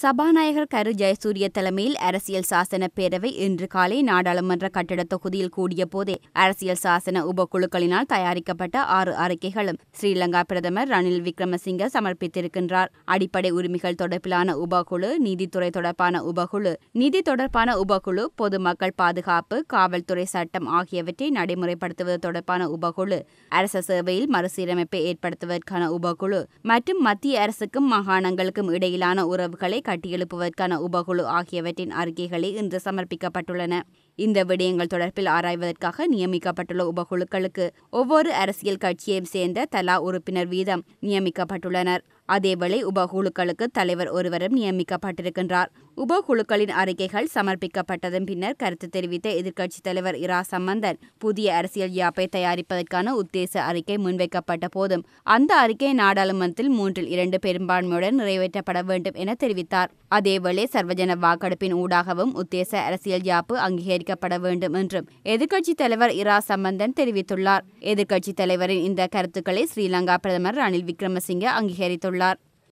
சபாநாயகர் கரு ஜெயசூரிய தலைமையில் அரசியல் சாசன பேரவை இன்று காலை நாடாளுமன்ற கட்டிட தொகுதியில் கூடிய போதே அரசியல் சாசன உபக்குழுக்களினால் தயாரிக்கப்பட்ட ஆறு அறிக்கைகளும் ஸ்ரீலங்கா பிரதமர் ரணில் விக்ரமசிங்க சமர்ப்பித்திருக்கின்றார் அடிப்படை உரிமைகள் தொடர்பிலான உபகுழு நீதித்துறை தொடர்பான உபகுழு நிதி தொடர்பான உபகுழு பொதுமக்கள் பாதுகாப்பு காவல்துறை சட்டம் ஆகியவற்றை நடைமுறைப்படுத்துவது தொடர்பான உபகுழு அரச சேவையில் மறுசீரமைப்பை ஏற்படுத்துவதற்கான உபகுழு மற்றும் மத்திய அரசுக்கும் மாகாணங்களுக்கும் இடையிலான உறவுகளை கட்டியெழுப்புவதற்கான உபகுழு ஆகியவற்றின் அறிக்கைகளே இன்று சமர்ப்பிக்கப்பட்டுள்ளன இந்த விடயங்கள் தொடர்பில் ஆராய்வதற்காக நியமிக்கப்பட்டுள்ள உபகுழுக்களுக்கு ஒவ்வொரு அரசியல் கட்சியையும் சேர்ந்த தலா உறுப்பினர் வீதம் நியமிக்கப்பட்டுள்ளனர் அதேவேளை உபகுழுக்களுக்கு தலைவர் ஒருவரும் நியமிக்கப்பட்டிருக்கின்றார் உபகுழுக்களின் அறிக்கைகள் சமர்ப்பிக்கப்பட்டதன் பின்னர் கருத்து தெரிவித்த எதிர்க்கட்சித் தலைவர் இரா சம்பந்தன் புதிய அரசியல் யாப்பை தயாரிப்பதற்கான உத்தேச அறிக்கை முன்வைக்கப்பட்ட போதும் அந்த அறிக்கை நாடாளுமன்றத்தில் மூன்றில் இரண்டு பெரும்பான்மையுடன் நிறைவேற்றப்பட வேண்டும் என தெரிவித்தார் அதேவேளை சர்வஜன வாக்கெடுப்பின் ஊடாகவும் உத்தேச அரசியல் யாப்பு அங்கீகரிக்கப்பட வேண்டும் என்றும் எதிர்க்கட்சித் தலைவர் இரா சம்பந்தன் தெரிவித்துள்ளார் எதிர்க்கட்சித் தலைவரின் இந்த கருத்துக்களை ஸ்ரீலங்கா பிரதமர் ரணில் விக்ரமசிங்க அங்கீகரித்துள்ளார் உள்ளார்